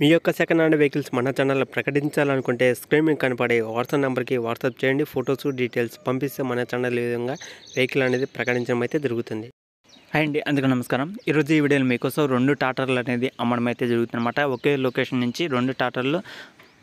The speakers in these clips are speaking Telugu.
మీ యొక్క సెకండ్ హ్యాండ్ వెహికల్స్ మన ఛానల్లో ప్రకటించాలనుకుంటే స్క్రీన్ మీద కనపడే వాట్సాప్ నెంబర్కి వాట్సాప్ చేయండి ఫొటోస్ డీటెయిల్స్ పంపిస్తే మన ఛానల్ విధంగా వెహికల్ అనేది ప్రకటించడం అయితే జరుగుతుంది హాయ్ అండి అందుకు నమస్కారం ఈరోజు ఈ వీడియోలో మీకోసం రెండు టాటర్లు అనేది అమ్మడం అయితే జరుగుతుంది అనమాట ఒకే లొకేషన్ నుంచి రెండు టాటర్లు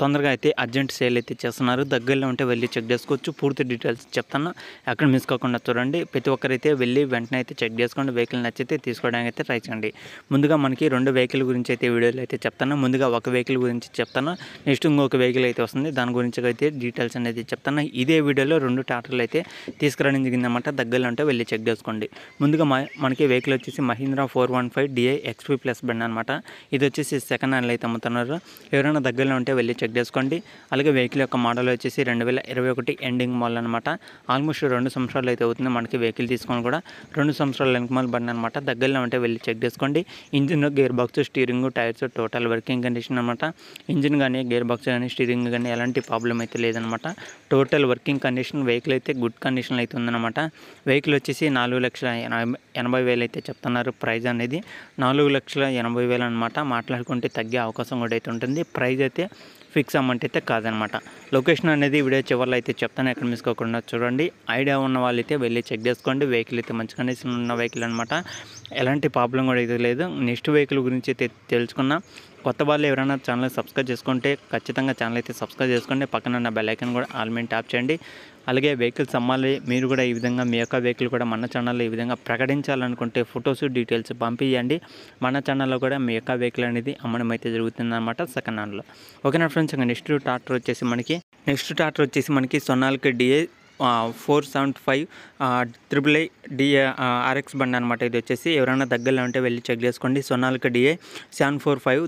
తొందరగా అయితే అర్జెంట్ సేల్ అయితే చేస్తున్నారు దగ్గరలో ఉంటే వెళ్ళి చెక్ చేసుకోవచ్చు పూర్తి డీటెయిల్స్ చెప్తాను ఎక్కడ మిస్ కాకుండా చూడండి ప్రతి ఒక్కరైతే వెళ్ళి వెంటనే అయితే చెక్ చేసుకోండి వెహికల్ నచ్చితే తీసుకోవడానికి అయితే ట్రై చేయండి ముందుగా మనకి రెండు వెహికల్ గురించి అయితే వీడియోలు అయితే చెప్తాను ముందుగా ఒక వెహికల్ గురించి చెప్తాను నెక్స్ట్ ఇంకొక వెహికల్ అయితే వస్తుంది దాని గురించి అయితే డీటెయిల్స్ అనేది చెప్తాను ఇదే వీడియోలో రెండు టాటర్లు అయితే తీసుకురావడం జరిగిందన్నమాట దగ్గరలో ఉంటే వెళ్ళి చెక్ చేసుకోండి ముందుగా మనకి వెహికల్ వచ్చేసి Mahindra four one five DI XP plus బండి అనమాట ఇది వచ్చేసి సెకండ్ హ్యాండ్లో అయితే అమ్ముతున్నారు ఎవరైనా దగ్గరలో ఉంటే వెళ్ళి చెక్ చెక్ చేసుకోండి అలాగే వెహికల్ యొక్క మోడల్ వచ్చేసి రెండు వేల ఇరవై ఒకటి ఎండింగ్ మోడల్ అనమాట ఆల్మోస్ట్ రెండు సంవత్సరాలు అయితే అవుతుంది మనకి వెహికల్ తీసుకొని కూడా రెండు సంవత్సరాలు వెనకమాల బండి అనమాట దగ్గరలో ఉంటే వెళ్ళి చెక్ చేసుకోండి engine gear box steering tyres total working condition అనమాట ఇంజిన్ కానీ గేర్ బాక్స్ కానీ స్టీరింగ్ కానీ ఎలాంటి ప్రాబ్లం అయితే లేదనమాట టోటల్ వర్కింగ్ కండిషన్ వెహికల్ అయితే గుడ్ కండిషన్ అయితే ఉందన్నమాట వెహికల్ వచ్చేసి నాలుగు లక్షల ఎనభై వేలు అయితే చెప్తున్నారు ప్రైజ్ అనేది నాలుగు లక్షల ఎనభై వేలు అనమాట మాట్లాడుకుంటే తగ్గే అవకాశం కూడా అయితే ఉంటుంది ప్రైజ్ అయితే ఫిక్స్ అమౌంట్ అయితే కాదనమాట లొకేషన్ అనేది వీడియో చివరిలో అయితే చెప్తాను ఎక్కడ మిస్ కాకుండా చూడండి ఐడియా ఉన్న వాళ్ళైతే వెళ్ళి చెక్ చేసుకోండి వెహికల్ అయితే మంచి కండిషన్ ఉన్న వెహికల్ అనమాట ఎలాంటి ప్రాబ్లం కూడా అయితే లేదు నెక్స్ట్ వెహికల్ గురించి అయితే తెలుసుకున్నా కొత్త వాళ్ళు ఎవరైనా ఛానల్ సబ్స్క్రైబ్ చేసుకుంటే ఖచ్చితంగా ఛానల్ అయితే సబ్స్క్రైబ్ చేసుకోండి పక్కన ఉన్న బెల్లైకన్ కూడా ఆల్మెంట్ ట్యాప్ చేయండి అలాగే వెహికల్స్ అమ్మాలి మీరు కూడా ఈ విధంగా మీ యొక్క వెహికల్ కూడా మన ఛానల్లో ఈ విధంగా ప్రకటించాలనుకుంటే ఫొటోస్ డీటెయిల్స్ పంపించండి మన ఛానల్లో కూడా మీ యొక్క వెహికల్ అనేది అమ్మడం అయితే జరుగుతుందన్నమాట సెకండ్ హ్యాండ్లో నా ఫ్రెండ్స్ ఇంకా నెక్స్ట్ ట్రాక్టర్ వచ్చేసి మనకి నెక్స్ట్ ట్రాక్టర్ వచ్చేసి మనకి Sonalika DA four seventy five triple I DA RX బండి అనమాట ఇది వచ్చేసి ఎవరైనా దగ్గరలో ఉంటే వెళ్ళి చెక్ చేసుకోండి Sonalika DA seven four five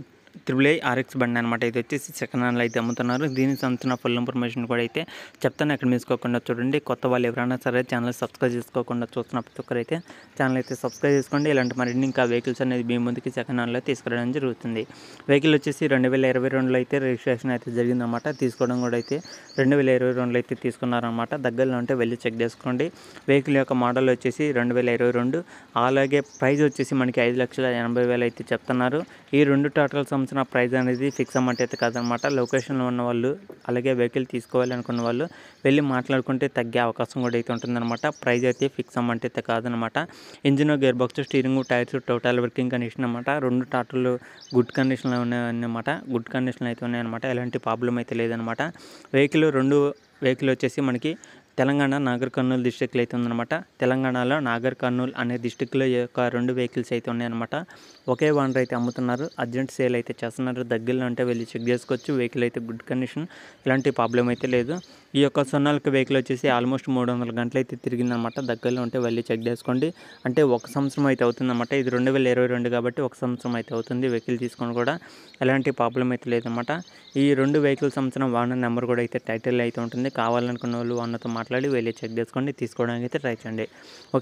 triple I RX బండి అనమాట ఇది వచ్చేసి సెకండ్ హ్యాండ్లో అయితే అమ్ముతున్నారు దీనికి సంబంధించిన ఫుల్ ఇన్ఫర్మేషన్ కూడా అయితే చెప్తాను ఎక్కడ మీసుకోకుండా చూడండి కొత్త వాళ్ళు ఎవరైనా సరే ఛానల్ సబ్స్క్రైబ్ చేసుకోకుండా చూస్తున్న ప్రతి ఒక్కరైతే ఛానల్ అయితే సబ్స్క్రైబ్ చేసుకోండి ఇలాంటి మరిన్ని ఇంకా వెహికల్స్ అనేది మీ ముందుకి సెకండ్ హ్యాండ్లో తీసుకురావడం జరుగుతుంది వెహికల్ వచ్చేసి రెండు వేల ఇరవై రెండులో అయితే రిజిస్ట్రేషన్ అయితే జరిగిందనమాట తీసుకోవడం కూడా అయితే రెండు వేల ఇరవై రెండులో అయితే తీసుకున్నారనమాట దగ్గరలో ఉంటే వెళ్ళి చెక్ చేసుకోండి వెహికల్ యొక్క మోడల్ వచ్చేసి రెండు వేల ఇరవై రెండు అలాగే ప్రైస్ వచ్చేసి మనకి ఐదు లక్షల ఎనభై వేలు అయితే చెప్తున్నారు ఈ రెండు టోటల్ సమ్స్ సంబంధించిన ప్రైస్ అనేది ఫిక్స్ అమౌంట్ అయితే కాదనమాట లొకేషన్లో ఉన్న వాళ్ళు అలాగే వెహికల్ తీసుకోవాలి అనుకున్న వాళ్ళు వెళ్ళి మాట్లాడుకుంటే తగ్గే అవకాశం కూడా అయితే ఉంటుందన్నమాట ప్రైజ్ అయితే ఫిక్స్ అమౌంట్ అయితే కాదనమాట engine gear box steering tyres total working condition అనమాట రెండు టాటర్లు గుడ్ కండిషన్లో ఉన్నాయన్నమాట గుడ్ కండిషన్లో అయితే ఉన్నాయన్నమాట ఎలాంటి ప్రాబ్లం అయితే లేదనమాట వెహికల్ రెండు వెహికల్ వచ్చేసి మనకి తెలంగాణ నాగర్ కర్నూలు డిస్టిక్లో అయితే ఉందన్నమాట తెలంగాణలో నాగర్ కర్నూలు అనే డిస్టిక్లో యొక్క రెండు వెహికల్స్ అయితే ఉన్నాయన్నమాట ఒకే ఓనర్ అయితే అమ్ముతున్నారు అర్జెంట్ సేల్ అయితే చేస్తున్నారు దగ్గరలో అంటే వెళ్ళి చెక్ చేసుకోవచ్చు వెహికల్ అయితే గుడ్ కండిషన్ ఎలాంటి ప్రాబ్లం అయితే లేదు ఈ యొక్క సొన్నాలకి వెహికల్ వచ్చేసి ఆల్మోస్ట్ మూడు వందల గంటలు అయితే తిరిగిందనమాట దగ్గరలో ఉంటే వెళ్ళి చెక్ చేసుకోండి అంటే ఒక సంవత్సరం అయితే అవుతుందన్నమాట ఇది రెండు వేల ఇరవై రెండు కాబట్టి ఒక సంవత్సరం అయితే అవుతుంది వెహికల్ తీసుకొని కూడా ఎలాంటి ప్రాబ్లం అయితే లేదన్నమాట ఈ రెండు వెహికల్ సంవత్సరం వాహన నెంబర్ కూడా అయితే టైటిల్ అయితే ఉంటుంది కావాలనుకున్న వాళ్ళు వాళ్ళతో మాట్లాడి వెళ్ళి చెక్ చేసుకోండి తీసుకోవడానికి అయితే ట్రై చేయండి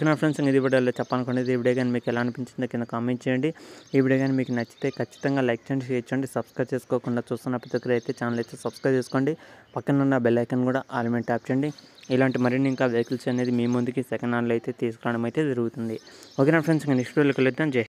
నా ఫ్రెండ్స్ ఇది వీడియోలో చెప్పాలనుకోండి ఈ వీడియో కానీ మీకు ఎలా అనిపించిందో కింద కామెంట్ చేయండి ఈ వీడియో కానీ మీకు నచ్చితే ఖచ్చితంగా లైక్ చేయండి షేర్ చేయండి సబ్స్క్రైబ్ చేసుకోకుండా చూస్తున్న ప్రతి ఒక్కరు అయితే ఛానల్ అయితే సబ్స్క్రైబ్ చేసుకోండి పక్కన ఉన్న బెల్ ఐకన్ కూడా కూడా ఆల్ మీద ట్యాప్ చేయండి ఇలాంటి మరిన్ని ఇంకా వెహికల్స్ అనేది మీ ముందుకి సెకండ్ హ్యాండ్లో అయితే తీసుకురావడం అయితే జరుగుతుంది ఓకేనా ఫ్రెండ్స్ ఇంకా నెక్స్ట్ వీళ్ళకి వెళ్తాను జై